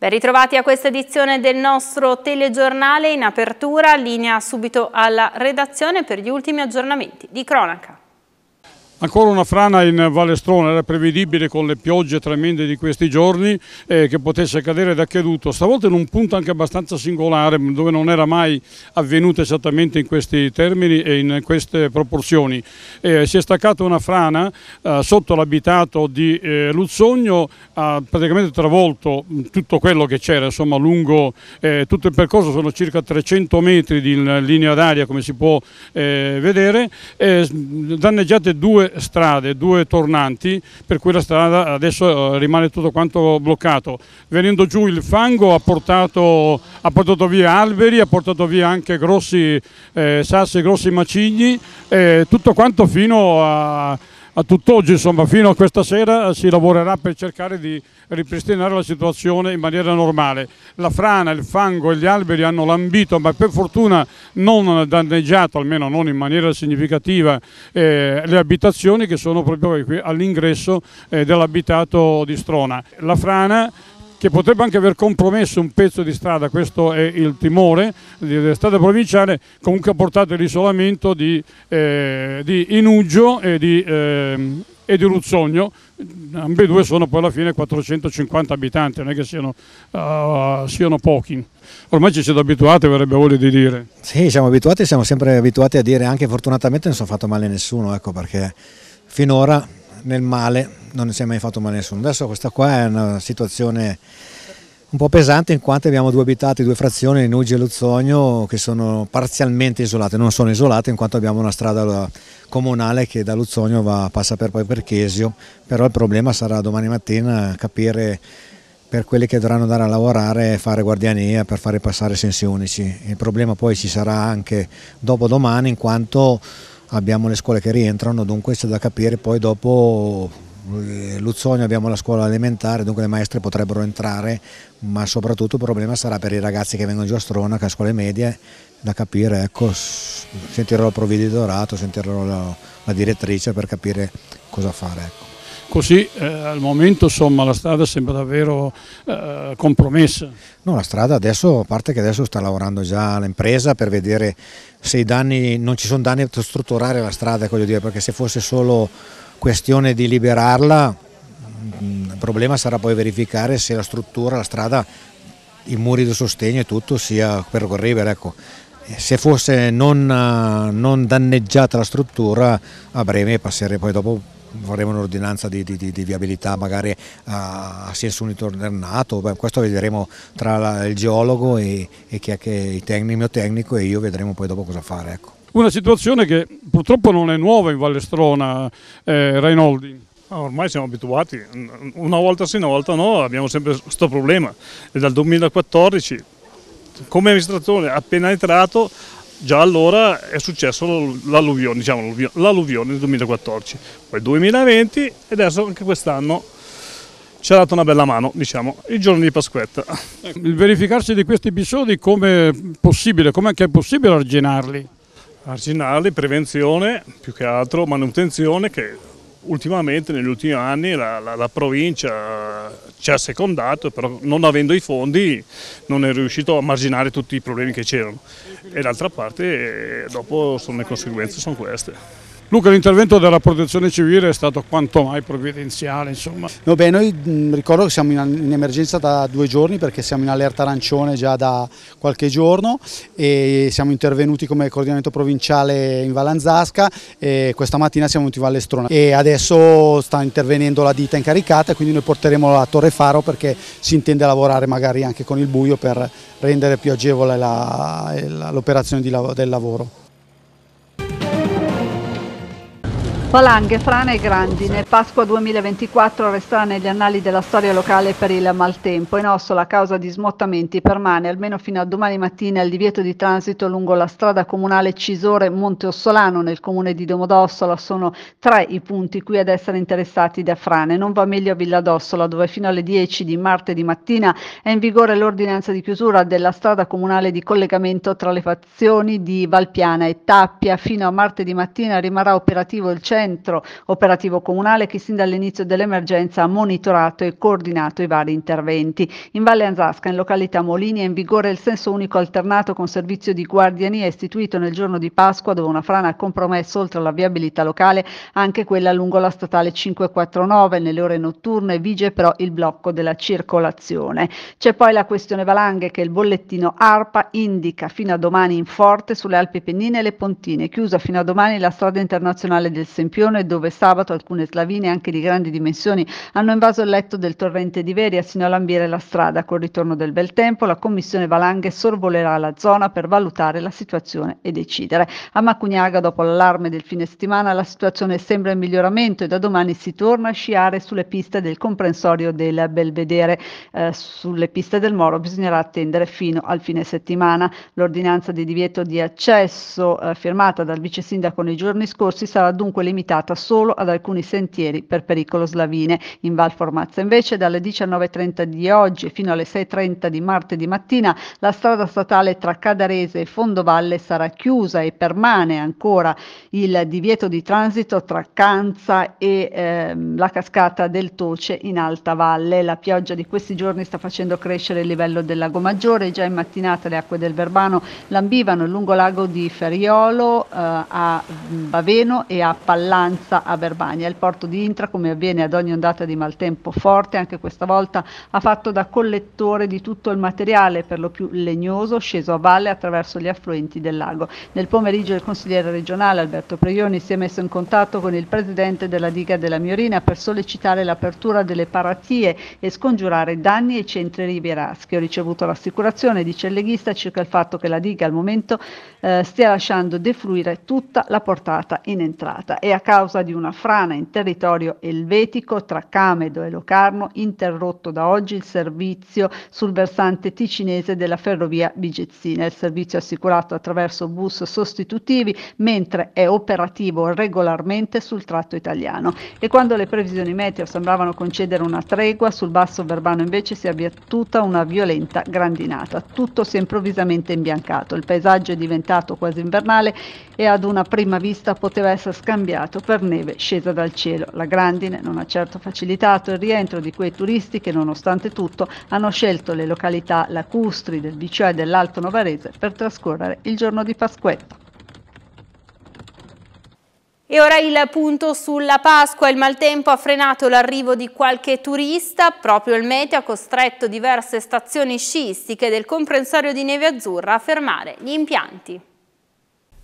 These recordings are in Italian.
Ben ritrovati a questa edizione del nostro telegiornale in apertura, linea subito alla redazione per gli ultimi aggiornamenti di cronaca. Ancora una frana in Valestrone, era prevedibile con le piogge tremende di questi giorni eh, che potesse cadere da Chieduto, stavolta in un punto anche abbastanza singolare dove non era mai avvenuto esattamente in questi termini e in queste proporzioni. Eh, si è staccata una frana eh, sotto l'abitato di eh, Luzzogno, ha praticamente travolto mm, tutto quello che c'era, insomma lungo eh, tutto il percorso sono circa 300 metri di linea d'aria come si può eh, vedere, danneggiate due due strade, due tornanti, per cui la strada adesso eh, rimane tutto quanto bloccato. Venendo giù il fango ha portato, ha portato via alberi, ha portato via anche grossi eh, sassi, grossi macigni, eh, tutto quanto fino a a tutt'oggi, insomma, fino a questa sera si lavorerà per cercare di ripristinare la situazione in maniera normale. La frana, il fango e gli alberi hanno lambito, ma per fortuna non danneggiato, almeno non in maniera significativa, eh, le abitazioni che sono proprio qui all'ingresso eh, dell'abitato di Strona. La frana che potrebbe anche aver compromesso un pezzo di strada, questo è il timore della strada provinciale, comunque ha portato all'isolamento di, eh, di, Inuggio e di, eh, e di Ruzzogno, ambedue sono poi alla fine 450 abitanti, non è che siano, uh, siano pochi. Ormai ci siete abituati, verrebbe voglia di dire. Sì, siamo abituati, siamo sempre abituati a dire, anche fortunatamente non sono fatto male a nessuno, ecco perché finora nel male non si è mai fatto male a nessuno. Adesso questa qua è una situazione un po' pesante in quanto abbiamo due abitati, due frazioni, Nugi e Luzzogno, che sono parzialmente isolate, non sono isolate in quanto abbiamo una strada comunale che da Luzzogno va, passa per poi per Chesio, però il problema sarà domani mattina capire per quelli che dovranno andare a lavorare e fare guardiania per fare passare sensi unici. Il problema poi ci sarà anche dopo domani in quanto abbiamo le scuole che rientrano, dunque c'è da capire poi dopo eh, Luzzonio abbiamo la scuola elementare, dunque le maestre potrebbero entrare, ma soprattutto il problema sarà per i ragazzi che vengono giù a Stronaca, a scuole medie, da capire, ecco, sentirò il provveditorato, sentirò la, la direttrice per capire cosa fare. Ecco così eh, al momento insomma, la strada sembra davvero eh, compromessa. No, la strada adesso, a parte che adesso sta lavorando già l'impresa per vedere se i danni, non ci sono danni per strutturare la strada, dire, perché se fosse solo questione di liberarla, il problema sarà poi verificare se la struttura, la strada, i muri di sostegno e tutto sia percorribile. Ecco eh, se fosse non, eh, non, danneggiata la struttura a breve passerei poi dopo vorremmo un'ordinanza di, di, di, viabilità magari a, a senso uniternato, questo vedremo tra la, il geologo e, e chi è che il, tecnico, il mio tecnico e io vedremo poi dopo cosa fare. Ecco. Una situazione che purtroppo non è nuova in Vallestrona, eh, Reinoldi. Ah, ormai siamo abituati, una volta sì, una volta no, abbiamo sempre questo problema. E dal 2014, come amministratore appena entrato, già allora è successo l'alluvione, diciamo l'alluvione del 2014, poi 2020 e adesso anche quest'anno ci ha dato una bella mano, diciamo, il giorno di Pasquetta. Ecco, il verificarsi di questi episodi come è possibile, come è possibile arginarli? Arginarli, prevenzione più che altro, manutenzione che ultimamente negli ultimi anni la, la, la, provincia eh, ci ha secondato, però non avendo i fondi non è riuscito a marginare tutti i problemi che c'erano e d'altra parte eh, dopo sono le conseguenze sono queste. Luca, l'intervento della protezione civile è stato quanto mai provvidenziale. Insomma. No, beh, noi mh, ricordo che siamo in, in, emergenza da due giorni perché siamo in allerta arancione già da qualche giorno e siamo intervenuti come coordinamento provinciale in Valanzasca e questa mattina siamo venuti in Vallestrona e adesso sta intervenendo la ditta incaricata quindi noi porteremo la Torre Faro perché si intende lavorare magari anche con il buio per rendere più agevole l'operazione la, la, del lavoro. Valanghe, frane e grandine. Pasqua 2024 resterà negli annali della storia locale per il maltempo. In Osso la causa di smottamenti permane almeno fino a domani mattina il divieto di transito lungo la strada comunale Cisore Monte Ossolano nel comune di Domodossola. Sono tre i punti qui ad essere interessati da frane. Non va meglio a Villa d'Ossola dove fino alle 10 di martedì mattina è in vigore l'ordinanza di chiusura della strada comunale di collegamento tra le fazioni di Valpiana e Tappia. Fino a martedì mattina rimarrà operativo il centro centro operativo comunale che sin dall'inizio dell'emergenza ha monitorato e coordinato i vari interventi. In Valle Anzasca, in località Molini, è in vigore il senso unico alternato con servizio di guardiania istituito nel giorno di Pasqua dove una frana ha compromesso oltre alla viabilità locale anche quella lungo la statale 549. Nelle ore notturne vige però il blocco della circolazione. C'è poi la questione valanghe che il bollettino ARPA indica fino a domani in forte sulle Alpi Pennine e le Pontine, chiusa fino a domani la strada internazionale del Sempino Sempione, dove sabato alcune slavine, anche di grandi dimensioni, hanno invaso il letto del torrente di Veria sino a lambire la strada. Col ritorno del bel tempo, la commissione Valanghe sorvolerà la zona per valutare la situazione e decidere. A Macugnaga, dopo l'allarme del fine settimana, la situazione sembra in miglioramento e da domani si torna a sciare sulle piste del comprensorio del Belvedere. Eh, sulle piste del Moro bisognerà attendere fino al fine settimana. L'ordinanza di divieto di accesso eh, firmata dal vice sindaco nei giorni scorsi sarà dunque limitata limitata solo ad alcuni sentieri per pericolo slavine. In Val Formazza invece dalle 19.30 di oggi fino alle 6.30 di martedì mattina la strada statale tra Cadarese e Fondovalle sarà chiusa e permane ancora il divieto di transito tra Canza e eh, la cascata del Toce in alta valle. La pioggia di questi giorni sta facendo crescere il livello del lago Maggiore, già in mattinata le acque del Verbano lambivano lungo lago di Feriolo eh, a Baveno e a Pallano Lanza a Verbania. Il porto di Intra, come avviene ad ogni ondata di maltempo forte, anche questa volta ha fatto da collettore di tutto il materiale, per lo più legnoso, sceso a valle attraverso gli affluenti del lago. Nel pomeriggio il consigliere regionale Alberto Preioni si è messo in contatto con il presidente della diga della Miorina per sollecitare l'apertura delle paratie e scongiurare danni ai centri rivieraschi. Ho ricevuto l'assicurazione, dice il leghista, circa il fatto che la diga al momento eh, stia lasciando defluire tutta la portata in entrata e a causa di una frana in territorio elvetico tra Camedo e Locarno, interrotto da oggi il servizio sul versante ticinese della ferrovia Bigezzina. Il servizio è assicurato attraverso bus sostitutivi, mentre è operativo regolarmente sul tratto italiano. E quando le previsioni meteo sembravano concedere una tregua, sul basso verbano invece si è avviata una violenta grandinata. Tutto si è improvvisamente imbiancato. Il paesaggio è diventato quasi invernale e ad una prima vista poteva essere scambiato incendiato per neve scesa dal cielo. La grandine non ha certo facilitato il rientro di quei turisti che nonostante tutto hanno scelto le località lacustri del Vicio e dell'Alto Novarese per trascorrere il giorno di Pasquetta. E ora il punto sulla Pasqua. Il maltempo ha frenato l'arrivo di qualche turista. Proprio il meteo ha costretto diverse stazioni sciistiche del comprensorio di neve azzurra a fermare gli impianti.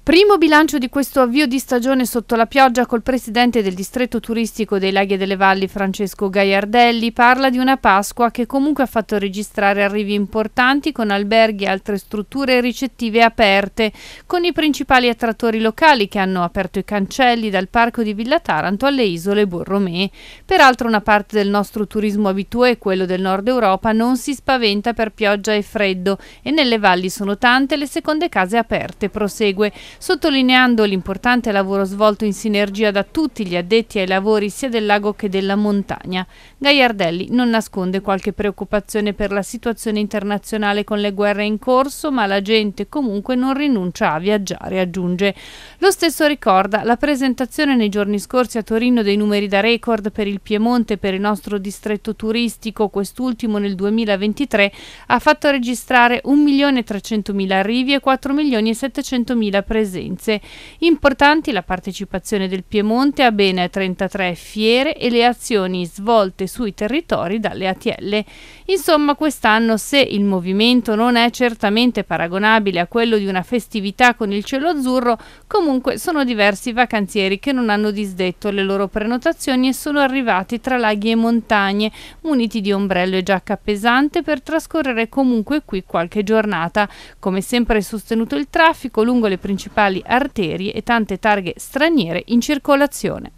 Primo bilancio di questo avvio di stagione sotto la pioggia col presidente del distretto turistico dei Laghi e delle Valli Francesco Gaiardelli parla di una Pasqua che comunque ha fatto registrare arrivi importanti con alberghi e altre strutture ricettive aperte, con i principali attrattori locali che hanno aperto i cancelli dal parco di Villa Taranto alle isole Borromee. Peraltro una parte del nostro turismo abitué, quello del nord Europa, non si spaventa per pioggia e freddo e nelle valli sono tante le seconde case aperte, prosegue sottolineando l'importante lavoro svolto in sinergia da tutti gli addetti ai lavori sia del lago che della montagna. Gaiardelli non nasconde qualche preoccupazione per la situazione internazionale con le guerre in corso, ma la gente comunque non rinuncia a viaggiare, aggiunge. Lo stesso ricorda la presentazione nei giorni scorsi a Torino dei numeri da record per il Piemonte e per il nostro distretto turistico, quest'ultimo nel 2023 ha fatto registrare 1.300.000 arrivi e 4.700.000 presenze presenze importanti la partecipazione del Piemonte a ben 33 fiere e le azioni svolte sui territori dalle ATL. Insomma, quest'anno se il movimento non è certamente paragonabile a quello di una festività con il cielo azzurro, comunque sono diversi vacanzieri che non hanno disdetto le loro prenotazioni e sono arrivati tra laghi e montagne, muniti di ombrello e giacca pesante per trascorrere comunque qui qualche giornata. Come sempre è sostenuto il traffico lungo le principali principali arterie e tante targhe straniere in circolazione.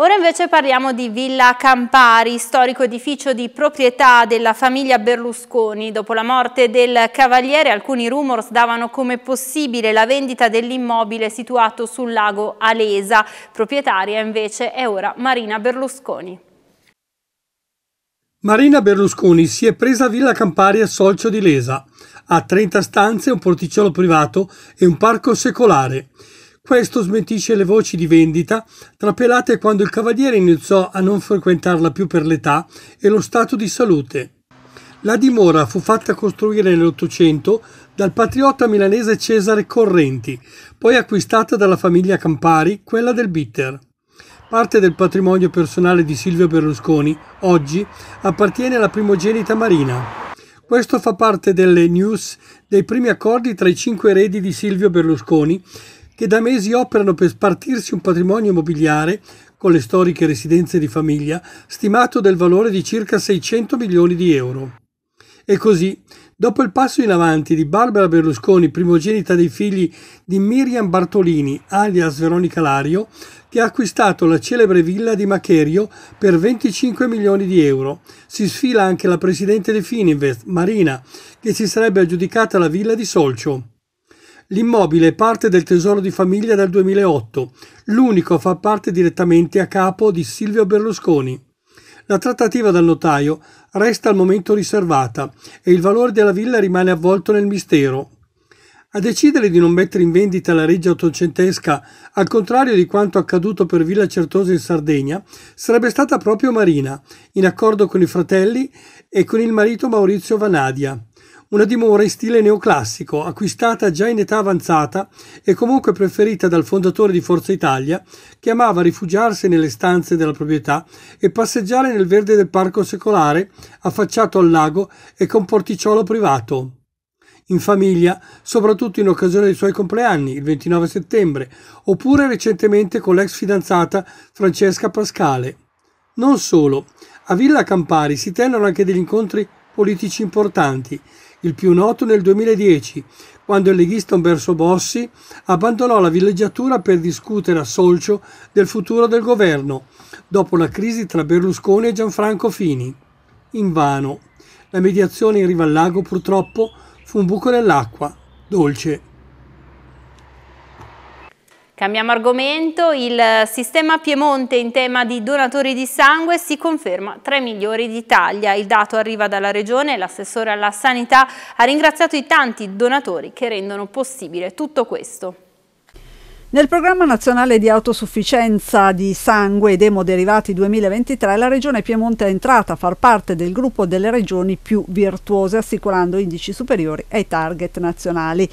Ora invece parliamo di Villa Campari, storico edificio di proprietà della famiglia Berlusconi. Dopo la morte del cavaliere alcuni rumors davano come possibile la vendita dell'immobile situato sul lago Alesa. Proprietaria invece è ora Marina Berlusconi. Marina Berlusconi si è presa Villa Campari a Solcio di Lesa ha 30 stanze, un porticciolo privato e un parco secolare. Questo smentisce le voci di vendita trapelate quando il cavaliere iniziò a non frequentarla più per l'età e lo stato di salute. La dimora fu fatta costruire nell'Ottocento dal patriota milanese Cesare Correnti, poi acquistata dalla famiglia Campari, quella del Bitter. Parte del patrimonio personale di Silvio Berlusconi, oggi, appartiene alla primogenita Marina. Questo fa parte delle news dei primi accordi tra i cinque eredi di Silvio Berlusconi, che da mesi operano per spartirsi un patrimonio immobiliare con le storiche residenze di famiglia, stimato del valore di circa 600 milioni di euro. E così, Dopo il passo in avanti di Barbara Berlusconi, primogenita dei figli di Miriam Bartolini, alias Veronica Lario, che ha acquistato la celebre villa di Macherio per 25 milioni di euro, si sfila anche la presidente di Fininvest, Marina, che si sarebbe aggiudicata la villa di Solcio. L'immobile è parte del tesoro di famiglia dal 2008, l'unico a far parte direttamente a capo di Silvio Berlusconi. La trattativa dal notaio resta al momento riservata e il valore della villa rimane avvolto nel mistero. A decidere di non mettere in vendita la reggia ottocentesca, al contrario di quanto accaduto per Villa Certosa in Sardegna, sarebbe stata proprio Marina, in accordo con i fratelli e con il marito Maurizio Vanadia una dimora in stile neoclassico, acquistata già in età avanzata e comunque preferita dal fondatore di Forza Italia, che amava rifugiarsi nelle stanze della proprietà e passeggiare nel verde del parco secolare, affacciato al lago e con porticciolo privato in famiglia, soprattutto in occasione dei suoi compleanni, il 29 settembre, oppure recentemente con l'ex fidanzata Francesca Pascale. Non solo, a Villa Campari si tennero anche degli incontri politici importanti il più noto nel 2010, quando il leghista Umberto Bossi abbandonò la villeggiatura per discutere a Solcio del futuro del governo, dopo la crisi tra Berlusconi e Gianfranco Fini. In vano. La mediazione in riva al lago, purtroppo, fu un buco nell'acqua, dolce. Cambiamo argomento, il sistema Piemonte in tema di donatori di sangue si conferma tra i migliori d'Italia. Il dato arriva dalla Regione e l'assessore alla Sanità ha ringraziato i tanti donatori che rendono possibile tutto questo. Nel programma nazionale di autosufficienza di sangue ed emoderivati 2023 la Regione Piemonte è entrata a far parte del gruppo delle regioni più virtuose assicurando indici superiori ai target nazionali.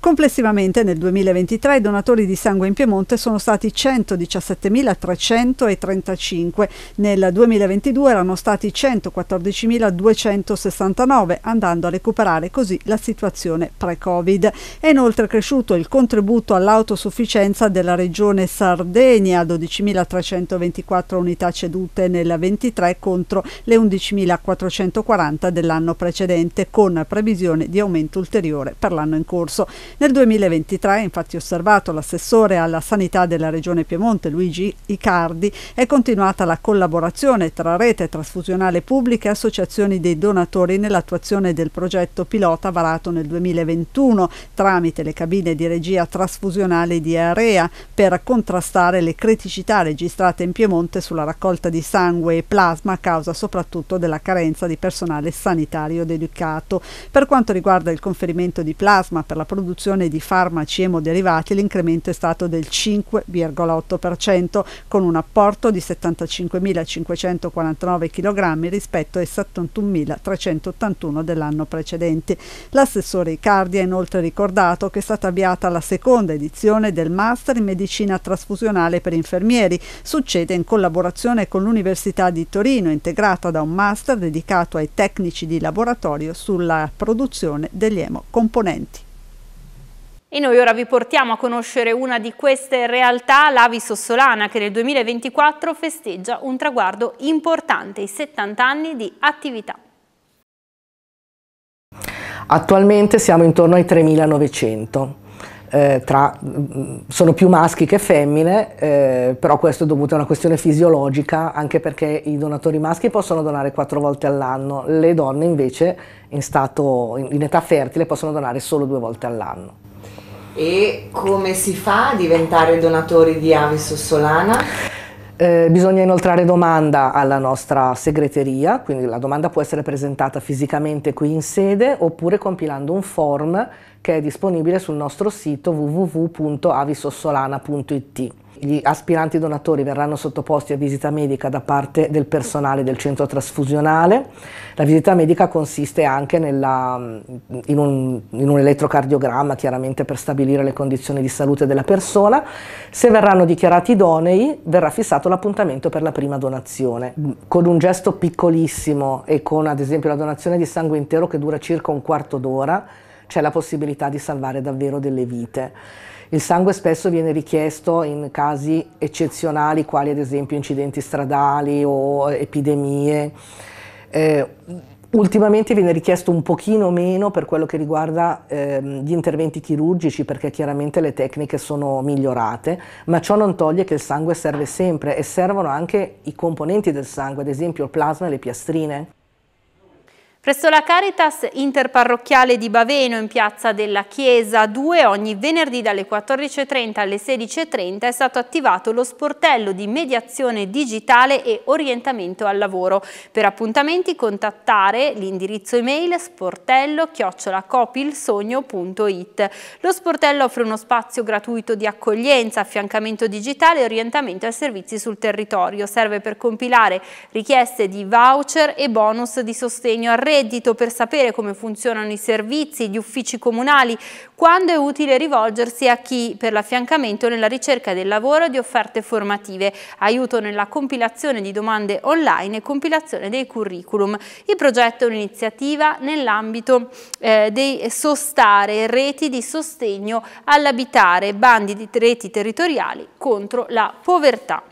Complessivamente nel 2023 i donatori di sangue in Piemonte sono stati 117.335, nel 2022 erano stati 114.269, andando a recuperare così la situazione pre-Covid. È inoltre cresciuto il contributo all'autosufficienza della regione Sardegna, 12.324 unità cedute nel 2023 contro le 11.440 dell'anno precedente, con previsione di aumento ulteriore per l'anno in corso. Nel 2023, infatti osservato l'assessore alla sanità della Regione Piemonte Luigi Icardi, è continuata la collaborazione tra rete trasfusionale pubblica e associazioni dei donatori nell'attuazione del progetto pilota varato nel 2021 tramite le cabine di regia trasfusionale di Area per contrastare le criticità registrate in Piemonte sulla raccolta di sangue e plasma a causa soprattutto della carenza di personale sanitario dedicato. Per quanto riguarda il conferimento di plasma per la produzione produzione di farmaci emoderivati l'incremento è stato del 5,8% con un apporto di 75.549 kg rispetto ai 71.381 dell'anno precedente. L'assessore Icardi ha inoltre ricordato che è stata avviata la seconda edizione del Master in Medicina Trasfusionale per Infermieri. Succede in collaborazione con l'Università di Torino, integrata da un Master dedicato ai tecnici di laboratorio sulla produzione degli emocomponenti. E noi ora vi portiamo a conoscere una di queste realtà, l'Avi Sossolana, che nel 2024 festeggia un traguardo importante, i 70 anni di attività. Attualmente siamo intorno ai 3.900. Eh, tra, mm, sono più maschi che femmine, eh, però questo è dovuto a una questione fisiologica, anche perché i donatori maschi possono donare quattro volte all'anno, le donne invece in, stato, in età fertile possono donare solo due volte all'anno. E come si fa a diventare donatori di Avi Sossolana? Eh, bisogna inoltrare domanda alla nostra segreteria, quindi la domanda può essere presentata fisicamente qui in sede oppure compilando un form che è disponibile sul nostro sito www.avisossolana.it. Gli aspiranti donatori verranno sottoposti a visita medica da parte del personale del centro trasfusionale. La visita medica consiste anche nella, mm, in, un, in un elettrocardiogramma, chiaramente per stabilire le condizioni di salute della persona. Se verranno dichiarati idonei, verrà fissato l'appuntamento per la prima donazione. Con un gesto piccolissimo e con ad esempio la donazione di sangue intero che dura circa un quarto d'ora, c'è la possibilità di salvare davvero delle vite. Il sangue spesso viene richiesto in casi eccezionali, quali ad esempio incidenti stradali o epidemie. Eh, Ultimamente viene richiesto un pochino meno per quello che riguarda ehm, gli interventi chirurgici perché chiaramente le tecniche sono migliorate, ma ciò non toglie che il sangue serve sempre e servono anche i componenti del sangue, ad esempio il plasma e le piastrine. Presso la Caritas interparrocchiale di Baveno in piazza della Chiesa 2 ogni venerdì dalle 14.30 alle 16.30 è stato attivato lo sportello di mediazione digitale e orientamento al lavoro. Per appuntamenti contattare l'indirizzo email sportello chiocciolacopilsogno.it. Lo sportello offre uno spazio gratuito di accoglienza, affiancamento digitale e orientamento ai servizi sul territorio. Serve per compilare richieste di voucher e bonus di sostegno al reddito per sapere come funzionano i servizi, gli uffici comunali, quando è utile rivolgersi a chi per l'affiancamento nella ricerca del lavoro e di offerte formative, aiuto nella compilazione di domande online e compilazione dei curriculum. Il progetto è un'iniziativa nell'ambito eh, dei sostare, reti di sostegno all'abitare, bandi di reti territoriali contro la povertà.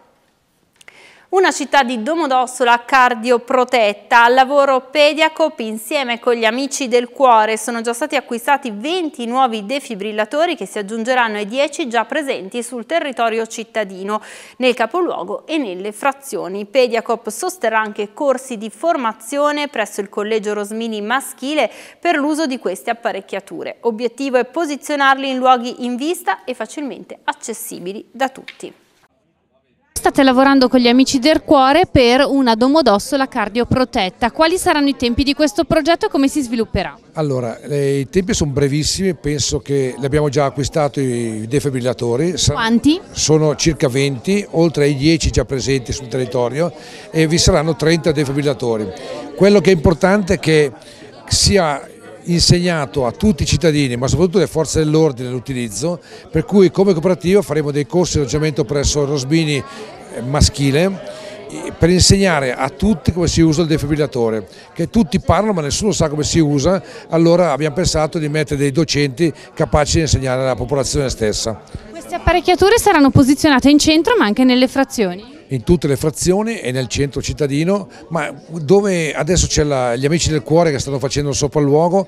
Una città di Domodossola cardioprotetta, al lavoro Pediacop insieme con gli amici del cuore sono già stati acquistati 20 nuovi defibrillatori che si aggiungeranno ai 10 già presenti sul territorio cittadino, nel capoluogo e nelle frazioni. Pediacop sosterrà anche corsi di formazione presso il Collegio Rosmini Maschile per l'uso di queste apparecchiature. Obiettivo è posizionarli in luoghi in vista e facilmente accessibili da tutti. State lavorando con gli amici del cuore per una domodossola cardioprotetta. Quali saranno i tempi di questo progetto e come si svilupperà? Allora, eh, i tempi sono brevissimi, penso che li abbiamo già acquistato i defibrillatori. Quanti? Sono circa 20, oltre ai 10 già presenti sul territorio e vi saranno 30 defibrillatori. Quello che è importante è che sia insegnato a tutti i cittadini ma soprattutto alle forze dell'ordine l'utilizzo per cui come cooperativa faremo dei corsi di alloggiamento presso Rosbini eh, maschile per insegnare a tutti come si usa il defibrillatore, che tutti parlano ma nessuno sa come si usa, allora abbiamo pensato di mettere dei docenti capaci di insegnare alla popolazione stessa. Queste apparecchiature saranno posizionate in centro ma anche nelle frazioni? in tutte le frazioni e nel centro cittadino, ma dove adesso c'è gli Amici del Cuore che stanno facendo il sopralluogo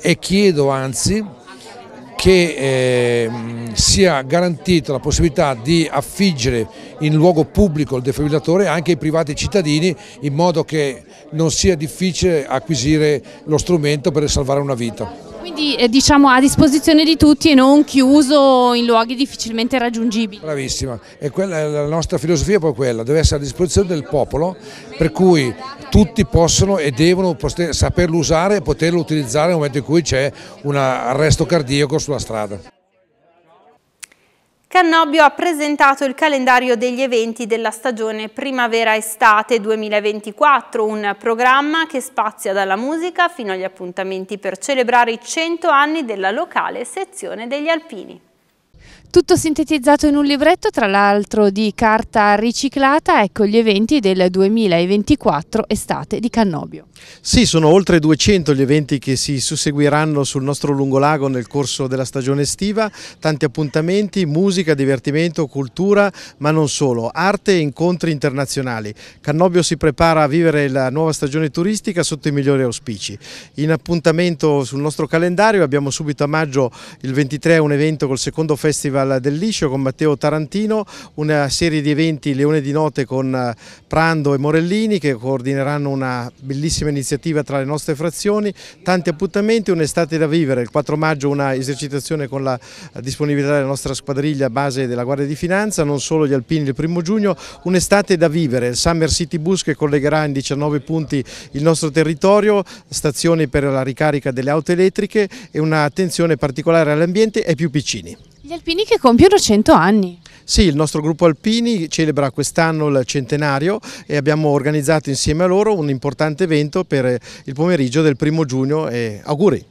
e chiedo anzi che eh, sia garantita la possibilità di affiggere in luogo pubblico il defibrillatore anche ai privati cittadini in modo che non sia difficile acquisire lo strumento per salvare una vita. Quindi eh, diciamo a disposizione di tutti e non chiuso in luoghi difficilmente raggiungibili. Bravissima, e quella, la nostra filosofia è proprio quella, deve essere a disposizione del popolo per cui tutti possono e devono saperlo usare e poterlo utilizzare nel momento in cui c'è un arresto cardiaco sulla strada. Cannobio ha presentato il calendario degli eventi della stagione primavera-estate 2024, un programma che spazia dalla musica fino agli appuntamenti per celebrare i 100 anni della locale sezione degli alpini. Tutto sintetizzato in un libretto, tra l'altro di carta riciclata, ecco gli eventi del 2024 estate di Cannobio. Sì, sono oltre 200 gli eventi che si susseguiranno sul nostro lungolago nel corso della stagione estiva, tanti appuntamenti, musica, divertimento, cultura, ma non solo, arte e incontri internazionali. Cannobio si prepara a vivere la nuova stagione turistica sotto i migliori auspici. In appuntamento sul nostro calendario abbiamo subito a maggio il 23 un evento col secondo festival Festival del Liscio con Matteo Tarantino, una serie di eventi Leone di Note con eh, Prando e Morellini che coordineranno una bellissima iniziativa tra le nostre frazioni, tanti appuntamenti, un'estate da vivere, il 4 maggio una esercitazione con la eh, disponibilità della nostra squadriglia base della Guardia di Finanza, non solo gli alpini il primo giugno, un'estate da vivere, il Summer City Bus che collegherà in 19 punti il nostro territorio, stazioni per la ricarica delle auto elettriche e un'attenzione particolare all'ambiente e ai più piccini. Gli alpini che compiono 100 anni. Sì, il nostro gruppo Alpini celebra quest'anno il centenario e abbiamo organizzato insieme a loro un importante evento per eh, il pomeriggio del primo giugno e auguri!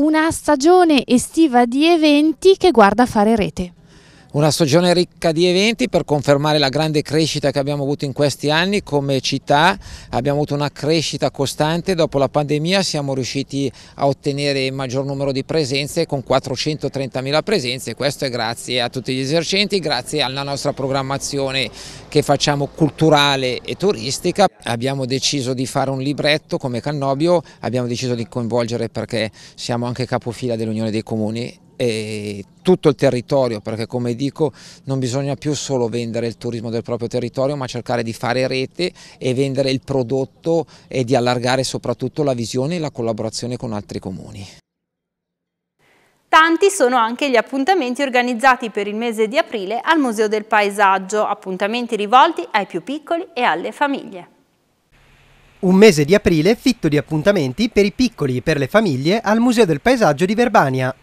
Una stagione estiva di eventi che guarda fare rete. Una stagione ricca di eventi per confermare la grande crescita che abbiamo avuto in questi anni come città, abbiamo avuto una crescita costante, dopo la pandemia siamo riusciti a ottenere il maggior numero di presenze con 430.000 presenze, questo è grazie a tutti gli esercenti, grazie alla nostra programmazione che facciamo culturale e turistica. Abbiamo deciso di fare un libretto come Cannobio, abbiamo deciso di coinvolgere perché siamo anche capofila dell'Unione dei Comuni e tutto il territorio perché come dico non bisogna più solo vendere il turismo del proprio territorio ma cercare di fare rete e vendere il prodotto e di allargare soprattutto la visione e la collaborazione con altri comuni. Tanti sono anche gli appuntamenti organizzati per il mese di aprile al Museo del Paesaggio, appuntamenti rivolti ai più piccoli e alle famiglie. Un mese di aprile fitto di appuntamenti per i piccoli e per le famiglie al Museo del Paesaggio di Verbania.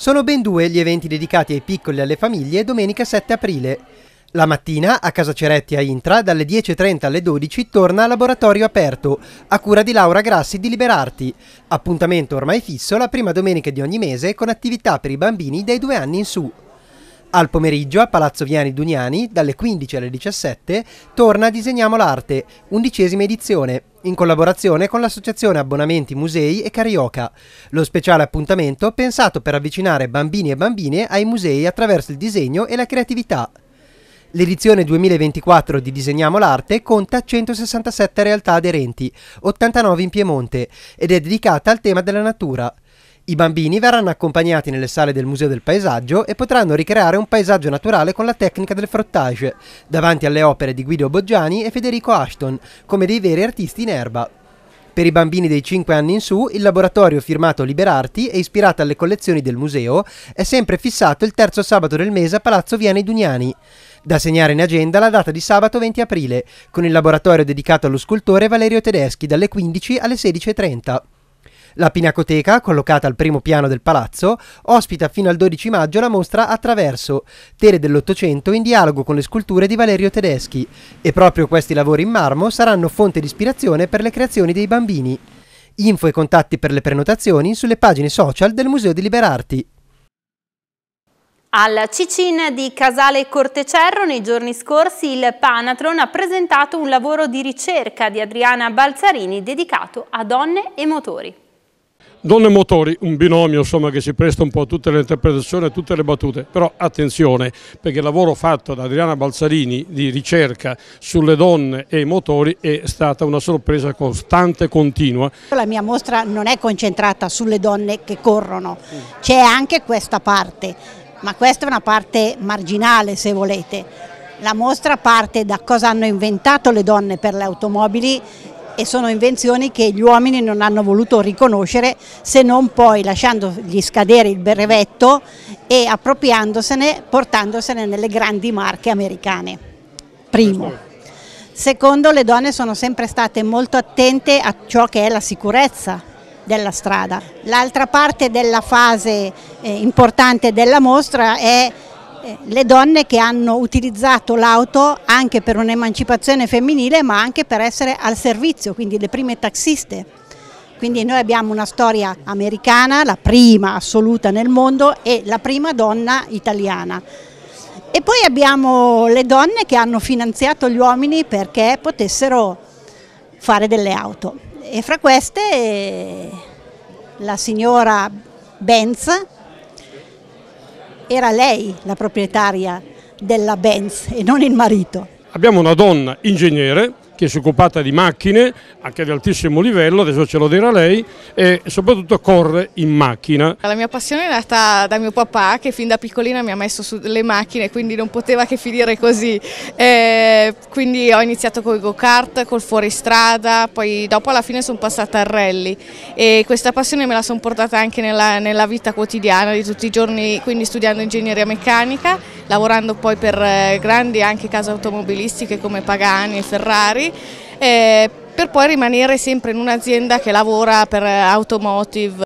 Sono ben due gli eventi dedicati ai piccoli e alle famiglie domenica 7 aprile. La mattina a Casa Ceretti a Intra dalle 10.30 alle 12 torna a laboratorio aperto a cura di Laura Grassi di Liberarti, appuntamento ormai fisso la prima domenica di ogni mese con attività per i bambini dai due anni in su. Al pomeriggio a Palazzo Viani Duniani, dalle 15 alle 17, torna Disegniamo l'arte, undicesima edizione, in collaborazione con l'Associazione Abbonamenti Musei e Carioca. Lo speciale appuntamento pensato per avvicinare bambini e bambine ai musei attraverso il disegno e la creatività. L'edizione 2024 di Disegniamo l'arte conta 167 realtà aderenti, 89 in Piemonte, ed è dedicata al tema della natura. I bambini verranno accompagnati nelle sale del Museo del Paesaggio e potranno ricreare un paesaggio naturale con la tecnica del frottage, davanti alle opere di Guido Boggiani e Federico Ashton, come dei veri artisti in erba. Per i bambini dei 5 anni in su, il laboratorio firmato Liberarti e ispirato alle collezioni del museo è sempre fissato il terzo sabato del mese a Palazzo Viani Dugnani. Da segnare in agenda la data di sabato 20 aprile, con il laboratorio dedicato allo scultore Valerio Tedeschi dalle 15 alle 16.30. La Pinacoteca, collocata al primo piano del palazzo, ospita fino al 12 maggio la mostra Attraverso, tele dell'Ottocento in dialogo con le sculture di Valerio Tedeschi, e proprio questi lavori in marmo saranno fonte di ispirazione per le creazioni dei bambini. Info e contatti per le prenotazioni sulle pagine social del Museo di Liberarti. Al Cicin di Casale Cortecerro nei giorni scorsi il Panatron ha presentato un lavoro di ricerca di Adriana Balzarini dedicato a donne e motori. Donne e motori, un binomio insomma, che si presta un po' a tutte le interpretazioni, a tutte le battute, però attenzione perché il lavoro fatto da Adriana Balzarini di ricerca sulle donne e i motori è stata una sorpresa costante e continua. La mia mostra non è concentrata sulle donne che corrono, c'è anche questa parte, ma questa è una parte marginale se volete. La mostra parte da cosa hanno inventato le donne per le automobili e sono invenzioni che gli uomini non hanno voluto riconoscere se non poi lasciandogli scadere il brevetto e appropriandosene, portandosene nelle grandi marche americane. Primo. Secondo, le donne sono sempre state molto attente a ciò che è la sicurezza della strada. L'altra parte della fase eh, importante della mostra è eh, le donne che hanno utilizzato l'auto anche per un'emancipazione femminile ma anche per essere al servizio, quindi le prime taxiste. Quindi noi abbiamo una storia americana, la prima assoluta nel mondo e la prima donna italiana. E poi abbiamo le donne che hanno finanziato gli uomini perché potessero fare delle auto. E fra queste eh, la signora Benz, era lei la proprietaria della Benz e non il marito. Abbiamo una donna ingegnere che si è occupata di macchine, anche di altissimo livello, adesso ce lo dirà lei, e soprattutto corre in macchina. La mia passione è nata da mio papà che fin da piccolina mi ha messo sulle macchine, quindi non poteva che finire così. Eh, quindi ho iniziato con i go-kart, col fuoristrada, poi dopo alla fine sono passata al rally e questa passione me la sono portata anche nella, nella vita quotidiana di tutti i giorni, quindi studiando ingegneria meccanica, lavorando poi per eh, grandi anche case automobilistiche come Pagani e Ferrari eh, per poi rimanere sempre in un'azienda che lavora per automotive.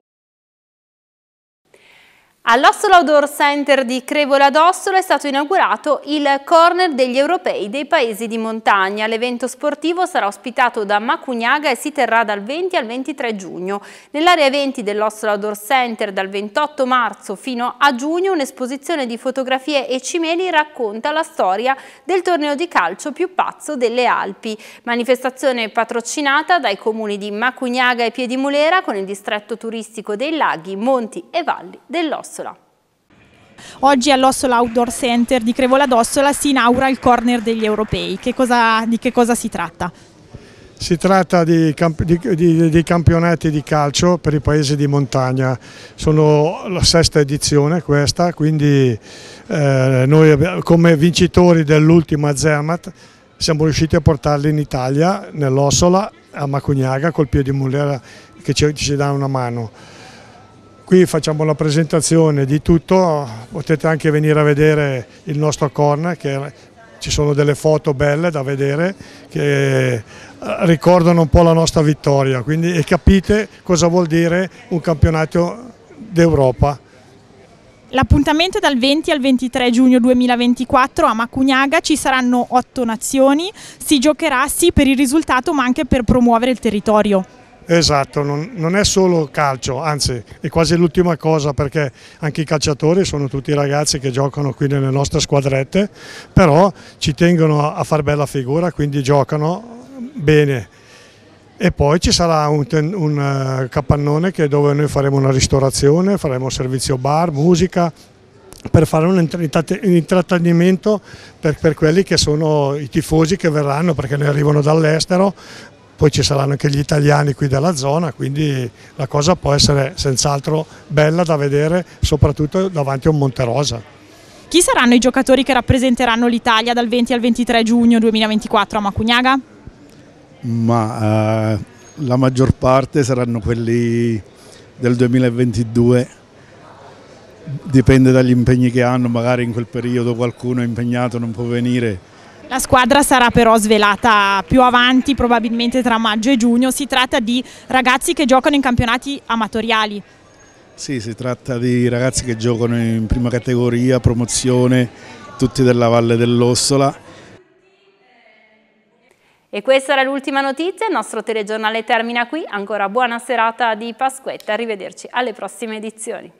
All'Ossola Outdoor Center di Crevola d'Ossola è stato inaugurato il corner degli europei dei paesi di montagna. L'evento sportivo sarà ospitato da Macugnaga e si terrà dal 20 al 23 giugno. Nell'area 20 dell'Ossola Outdoor Center dal 28 marzo fino a giugno un'esposizione di fotografie e cimeli racconta la storia del torneo di calcio più pazzo delle Alpi. Manifestazione patrocinata dai comuni di Macugnaga e Piedimulera con il distretto turistico dei laghi, monti e valli dell'Ossola d'Ossola. Oggi all'Ossola Outdoor Center di Crevola d'Ossola si inaugura il corner degli europei. Che cosa, di che cosa si tratta? Si tratta di, di, di, di, campionati di calcio per i paesi di montagna, sono la sesta edizione questa, quindi eh, noi come vincitori dell'ultima Zermatt siamo riusciti a portarli in Italia, nell'Ossola, a Macugnaga col piede in mullera che ci, ci dà una mano. Qui facciamo la presentazione di tutto, potete anche venire a vedere il nostro corner, che ci sono delle foto belle da vedere che eh, ricordano un po' la nostra vittoria quindi, e capite cosa vuol dire un campionato d'Europa. L'appuntamento è dal 20 al 23 giugno 2024 a Macugnaga, ci saranno otto nazioni, si giocherà sì per il risultato ma anche per promuovere il territorio. Esatto, non, non, è solo calcio, anzi è quasi l'ultima cosa perché anche i calciatori sono tutti ragazzi che giocano qui nelle nostre squadrette, però ci tengono a far bella figura, quindi giocano bene. E poi ci sarà un, un eh, capannone dove noi faremo una ristorazione, faremo servizio bar, musica, per fare un intrattenimento per, per, quelli che sono i tifosi che verranno perché ne arrivano dall'estero poi ci saranno anche gli italiani qui della zona, quindi la cosa può essere senz'altro bella da vedere, soprattutto davanti a un Monte Rosa. Chi saranno i giocatori che rappresenteranno l'Italia dal 20 al 23 giugno 2024 a Macugnaga? Ma eh, la maggior parte saranno quelli del 2022, dipende dagli impegni che hanno, magari in quel periodo qualcuno è impegnato, non può venire, la squadra sarà però svelata più avanti, probabilmente tra maggio e giugno. Si tratta di ragazzi che giocano in campionati amatoriali. Sì, si tratta di ragazzi che giocano in prima categoria, promozione, tutti della Valle dell'Ossola. E questa era l'ultima notizia, il nostro telegiornale termina qui, ancora buona serata di Pasquetta, arrivederci alle prossime edizioni.